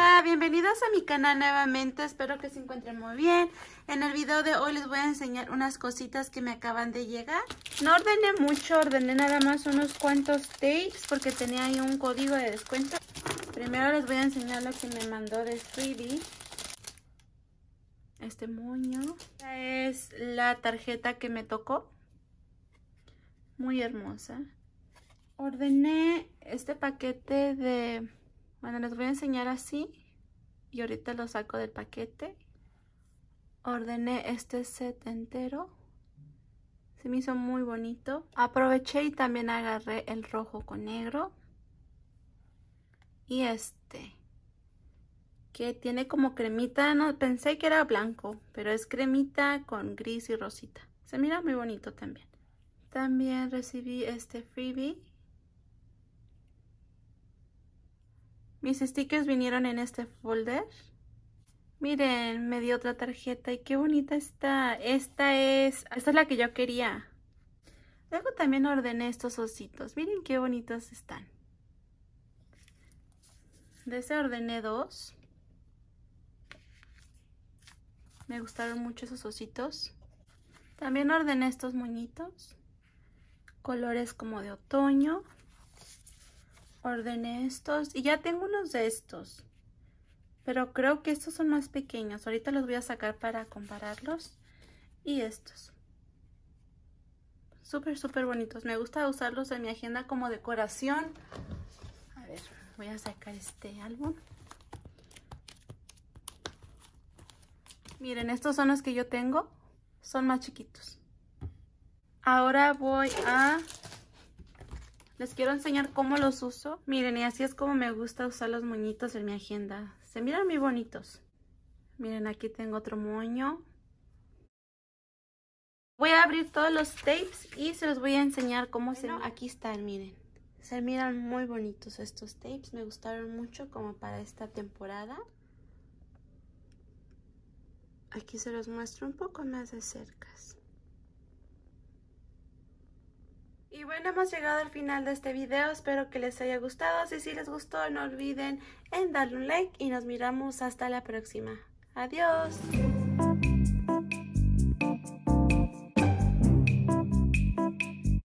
hola, bienvenidos a mi canal nuevamente, espero que se encuentren muy bien. En el video de hoy les voy a enseñar unas cositas que me acaban de llegar. No ordené mucho, ordené nada más unos cuantos tapes porque tenía ahí un código de descuento. Primero les voy a enseñar lo que me mandó de Freebie. Este moño. Esta es la tarjeta que me tocó. Muy hermosa. Ordené este paquete de bueno, les voy a enseñar así. Y ahorita lo saco del paquete. Ordené este set entero. Se me hizo muy bonito. Aproveché y también agarré el rojo con negro. Y este. Que tiene como cremita. No, pensé que era blanco. Pero es cremita con gris y rosita. Se mira muy bonito también. También recibí este freebie Mis stickers vinieron en este folder. Miren, me dio otra tarjeta y qué bonita está. Esta es, esta es la que yo quería. Luego también ordené estos ositos. Miren qué bonitos están. De ese ordené dos. Me gustaron mucho esos ositos. También ordené estos muñitos. Colores como de otoño. Ordené estos y ya tengo unos de estos. Pero creo que estos son más pequeños. Ahorita los voy a sacar para compararlos. Y estos. Súper, súper bonitos. Me gusta usarlos en mi agenda como decoración. A ver, voy a sacar este álbum. Miren, estos son los que yo tengo. Son más chiquitos. Ahora voy a les quiero enseñar cómo los uso. Miren, y así es como me gusta usar los moñitos en mi agenda. Se miran muy bonitos. Miren, aquí tengo otro moño. Voy a abrir todos los tapes y se los voy a enseñar cómo se... Aquí están, miren. Se miran muy bonitos estos tapes. Me gustaron mucho como para esta temporada. Aquí se los muestro un poco más de cerca. Y bueno, hemos llegado al final de este video. Espero que les haya gustado. Si sí les gustó, no olviden en darle un like y nos miramos hasta la próxima. Adiós.